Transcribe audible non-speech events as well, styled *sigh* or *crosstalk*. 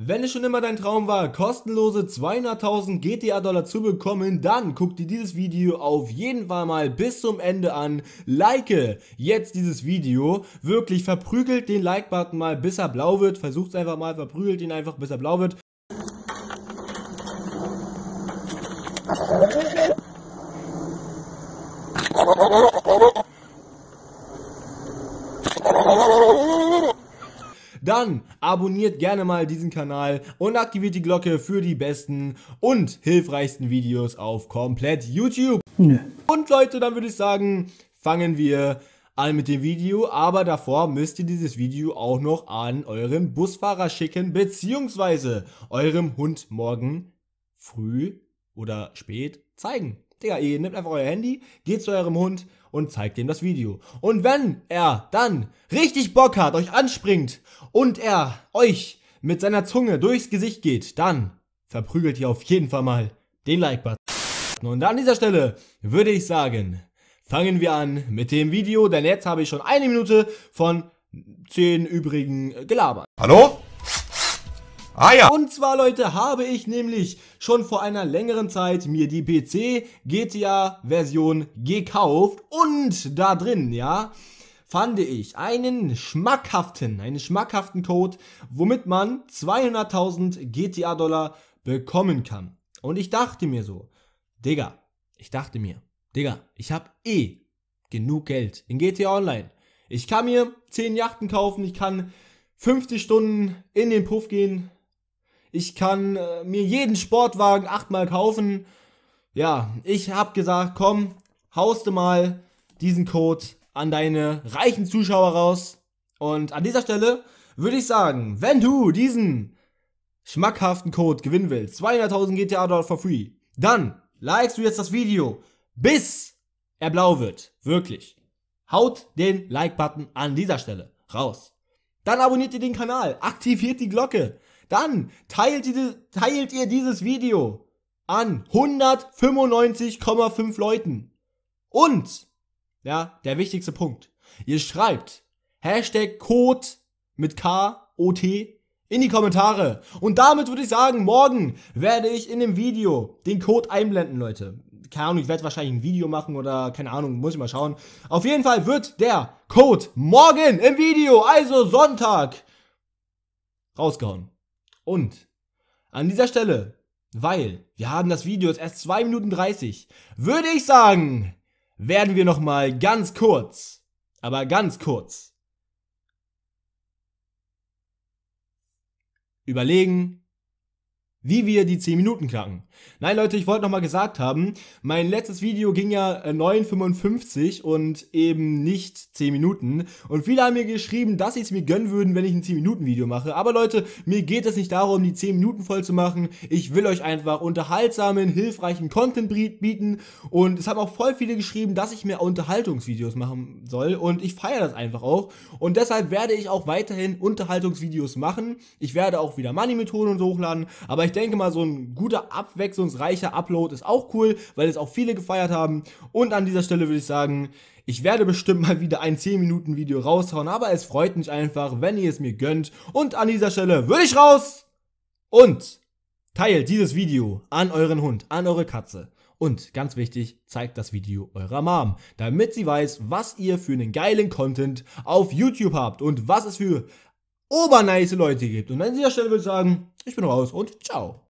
Wenn es schon immer dein Traum war, kostenlose 200.000 GTA-Dollar zu bekommen, dann guck dir dieses Video auf jeden Fall mal bis zum Ende an. Like jetzt dieses Video. Wirklich verprügelt den Like-Button mal, bis er blau wird. Versucht's einfach mal, verprügelt ihn einfach, bis er blau wird. *laughs* dann abonniert gerne mal diesen Kanal und aktiviert die Glocke für die besten und hilfreichsten Videos auf komplett YouTube. Nö. Und Leute, dann würde ich sagen, fangen wir an mit dem Video, aber davor müsst ihr dieses Video auch noch an euren Busfahrer schicken, beziehungsweise eurem Hund morgen früh oder spät zeigen. Digga, ihr nehmt einfach euer Handy, geht zu eurem Hund und zeigt ihm das Video. Und wenn er dann richtig Bock hat, euch anspringt und er euch mit seiner Zunge durchs Gesicht geht, dann verprügelt ihr auf jeden Fall mal den Like-Button. Und an dieser Stelle würde ich sagen, fangen wir an mit dem Video, denn jetzt habe ich schon eine Minute von zehn übrigen gelabert. Hallo? Ah ja. Und zwar, Leute, habe ich nämlich schon vor einer längeren Zeit mir die PC GTA Version gekauft und da drin, ja, fand ich einen schmackhaften, einen schmackhaften Code, womit man 200.000 GTA Dollar bekommen kann. Und ich dachte mir so, Digga, ich dachte mir, Digga, ich habe eh genug Geld in GTA Online. Ich kann mir 10 Yachten kaufen, ich kann 50 Stunden in den Puff gehen, ich kann äh, mir jeden Sportwagen achtmal kaufen. Ja, ich habe gesagt, komm, hauste mal diesen Code an deine reichen Zuschauer raus. Und an dieser Stelle würde ich sagen, wenn du diesen schmackhaften Code gewinnen willst, 200.000 GTA Dollar for free, dann likest du jetzt das Video, bis er blau wird. Wirklich. Haut den Like-Button an dieser Stelle raus. Dann abonniert ihr den Kanal, aktiviert die Glocke, dann teilt, diese, teilt ihr dieses Video an 195,5 Leuten. Und, ja, der wichtigste Punkt, ihr schreibt Hashtag Code mit K, O, T in die Kommentare. Und damit würde ich sagen, morgen werde ich in dem Video den Code einblenden, Leute. Keine Ahnung, ich werde wahrscheinlich ein Video machen oder keine Ahnung, muss ich mal schauen. Auf jeden Fall wird der Code morgen im Video, also Sonntag, rausgehauen. Und an dieser Stelle, weil wir haben das Video jetzt erst 2 Minuten 30, würde ich sagen, werden wir nochmal ganz kurz, aber ganz kurz, überlegen, wie wir die 10 Minuten knacken. Nein, Leute, ich wollte nochmal gesagt haben, mein letztes Video ging ja 9,55 äh, und eben nicht 10 Minuten. Und viele haben mir geschrieben, dass sie es mir gönnen würden, wenn ich ein 10 Minuten Video mache. Aber Leute, mir geht es nicht darum, die 10 Minuten voll zu machen. Ich will euch einfach unterhaltsamen, hilfreichen Content bieten. Und es haben auch voll viele geschrieben, dass ich mehr Unterhaltungsvideos machen soll. Und ich feiere das einfach auch. Und deshalb werde ich auch weiterhin Unterhaltungsvideos machen. Ich werde auch wieder Money-Methoden und so hochladen. Aber ich ich denke mal, so ein guter, abwechslungsreicher Upload ist auch cool, weil es auch viele gefeiert haben. Und an dieser Stelle würde ich sagen, ich werde bestimmt mal wieder ein 10-Minuten-Video raushauen, aber es freut mich einfach, wenn ihr es mir gönnt. Und an dieser Stelle würde ich raus und teilt dieses Video an euren Hund, an eure Katze. Und ganz wichtig, zeigt das Video eurer Mom, damit sie weiß, was ihr für einen geilen Content auf YouTube habt und was es für obernice Leute gibt. Und an dieser Stelle würde ich sagen, ich bin raus und ciao.